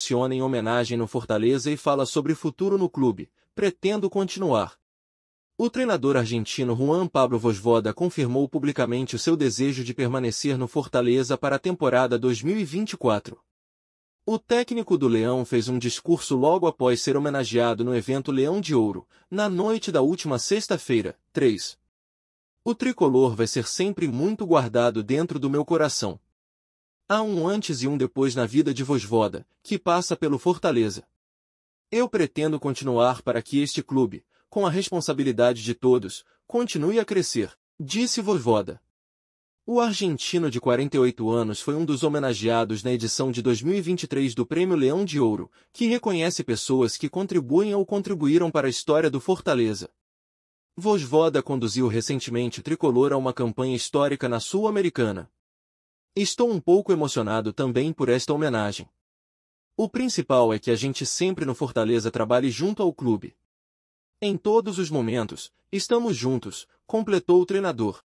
Ciona em homenagem no Fortaleza e fala sobre futuro no clube. Pretendo continuar. O treinador argentino Juan Pablo Vosvoda confirmou publicamente o seu desejo de permanecer no Fortaleza para a temporada 2024. O técnico do Leão fez um discurso logo após ser homenageado no evento Leão de Ouro, na noite da última sexta-feira, 3. O tricolor vai ser sempre muito guardado dentro do meu coração, Há um antes e um depois na vida de Vosvoda, que passa pelo Fortaleza. Eu pretendo continuar para que este clube, com a responsabilidade de todos, continue a crescer, disse Vosvoda. O argentino de 48 anos foi um dos homenageados na edição de 2023 do Prêmio Leão de Ouro, que reconhece pessoas que contribuem ou contribuíram para a história do Fortaleza. Vosvoda conduziu recentemente o tricolor a uma campanha histórica na Sul-Americana. Estou um pouco emocionado também por esta homenagem. O principal é que a gente sempre no Fortaleza trabalhe junto ao clube. Em todos os momentos, estamos juntos, completou o treinador.